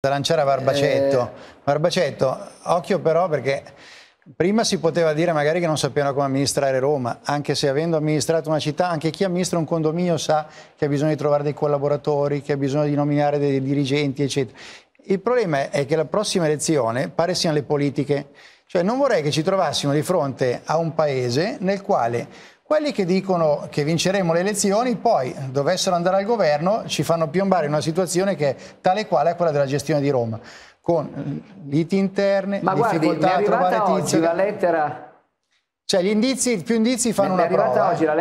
da lanciare a Barbacetto. Eh... Barbacetto, occhio però perché prima si poteva dire magari che non sapevano come amministrare Roma, anche se avendo amministrato una città, anche chi amministra un condominio sa che ha bisogno di trovare dei collaboratori, che ha bisogno di nominare dei dirigenti, eccetera. Il problema è che la prossima elezione pare siano le politiche. Cioè non vorrei che ci trovassimo di fronte a un paese nel quale quelli che dicono che vinceremo le elezioni poi dovessero andare al governo ci fanno piombare in una situazione che è tale quale è quella della gestione di Roma, con eh, liti interne, Ma difficoltà guardi, a trovare tizio. la lettera... Cioè gli indizi, più indizi fanno una prova. Eh.